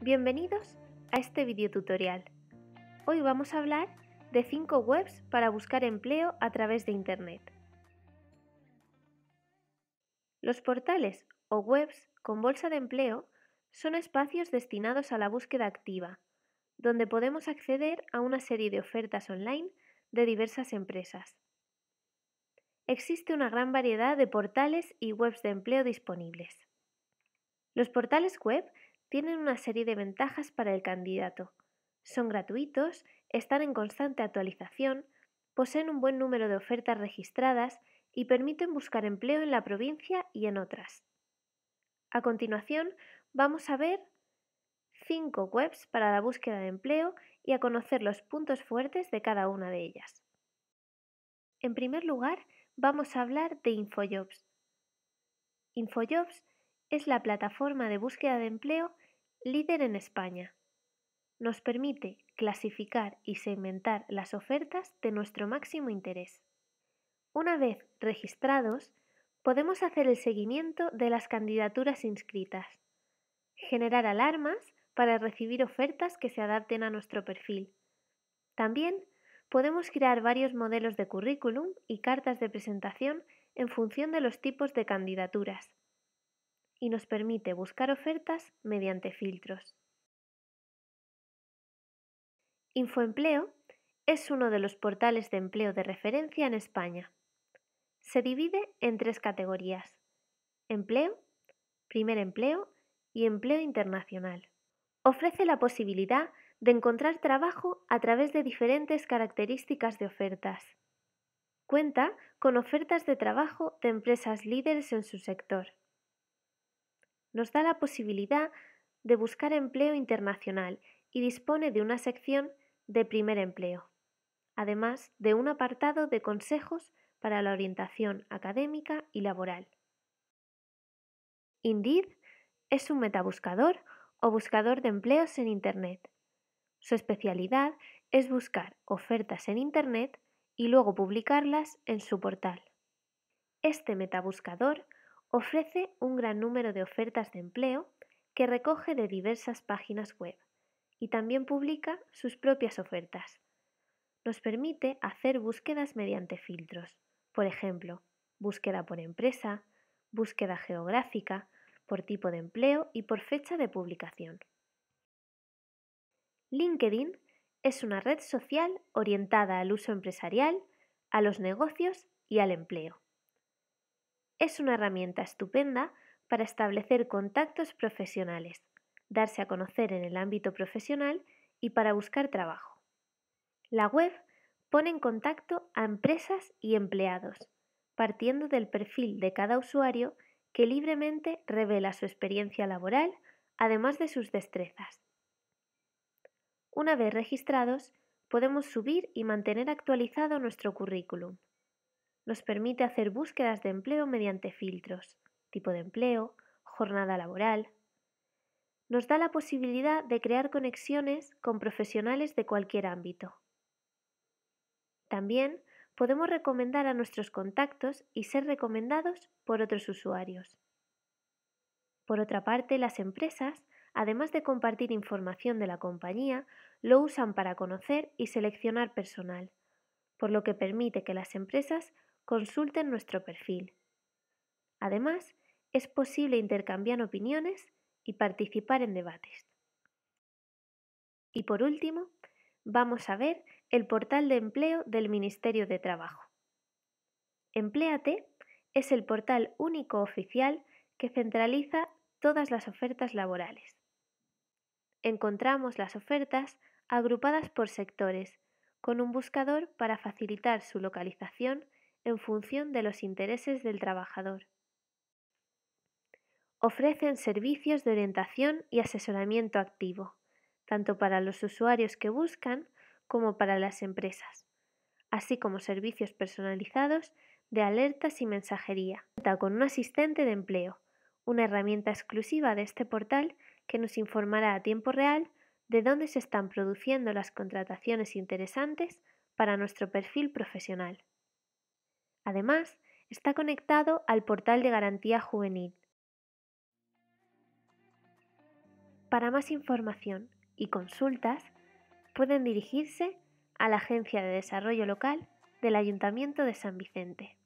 Bienvenidos a este video tutorial. Hoy vamos a hablar de 5 webs para buscar empleo a través de Internet. Los portales o webs con bolsa de empleo son espacios destinados a la búsqueda activa, donde podemos acceder a una serie de ofertas online de diversas empresas. Existe una gran variedad de portales y webs de empleo disponibles. Los portales web tienen una serie de ventajas para el candidato. Son gratuitos, están en constante actualización, poseen un buen número de ofertas registradas y permiten buscar empleo en la provincia y en otras. A continuación, vamos a ver cinco webs para la búsqueda de empleo y a conocer los puntos fuertes de cada una de ellas. En primer lugar, vamos a hablar de InfoJobs. InfoJobs es la plataforma de búsqueda de empleo líder en España. Nos permite clasificar y segmentar las ofertas de nuestro máximo interés. Una vez registrados, podemos hacer el seguimiento de las candidaturas inscritas, generar alarmas para recibir ofertas que se adapten a nuestro perfil. También podemos crear varios modelos de currículum y cartas de presentación en función de los tipos de candidaturas y nos permite buscar ofertas mediante filtros. Infoempleo es uno de los portales de empleo de referencia en España. Se divide en tres categorías. Empleo, primer empleo y empleo internacional. Ofrece la posibilidad de encontrar trabajo a través de diferentes características de ofertas. Cuenta con ofertas de trabajo de empresas líderes en su sector nos da la posibilidad de buscar empleo internacional y dispone de una sección de primer empleo, además de un apartado de consejos para la orientación académica y laboral. Indeed es un metabuscador o buscador de empleos en Internet. Su especialidad es buscar ofertas en Internet y luego publicarlas en su portal. Este metabuscador ofrece un gran número de ofertas de empleo que recoge de diversas páginas web y también publica sus propias ofertas. Nos permite hacer búsquedas mediante filtros, por ejemplo, búsqueda por empresa, búsqueda geográfica, por tipo de empleo y por fecha de publicación. LinkedIn es una red social orientada al uso empresarial, a los negocios y al empleo es una herramienta estupenda para establecer contactos profesionales, darse a conocer en el ámbito profesional y para buscar trabajo. La web pone en contacto a empresas y empleados, partiendo del perfil de cada usuario que libremente revela su experiencia laboral, además de sus destrezas. Una vez registrados, podemos subir y mantener actualizado nuestro currículum, nos permite hacer búsquedas de empleo mediante filtros, tipo de empleo, jornada laboral. Nos da la posibilidad de crear conexiones con profesionales de cualquier ámbito. También podemos recomendar a nuestros contactos y ser recomendados por otros usuarios. Por otra parte, las empresas, además de compartir información de la compañía, lo usan para conocer y seleccionar personal, por lo que permite que las empresas consulten nuestro perfil. Además, es posible intercambiar opiniones y participar en debates. Y por último, vamos a ver el portal de empleo del Ministerio de Trabajo. Empléate es el portal único oficial que centraliza todas las ofertas laborales. Encontramos las ofertas agrupadas por sectores, con un buscador para facilitar su localización en función de los intereses del trabajador. Ofrecen servicios de orientación y asesoramiento activo, tanto para los usuarios que buscan como para las empresas, así como servicios personalizados de alertas y mensajería. Cuenta con un asistente de empleo, una herramienta exclusiva de este portal que nos informará a tiempo real de dónde se están produciendo las contrataciones interesantes para nuestro perfil profesional. Además, está conectado al portal de garantía juvenil. Para más información y consultas, pueden dirigirse a la Agencia de Desarrollo Local del Ayuntamiento de San Vicente.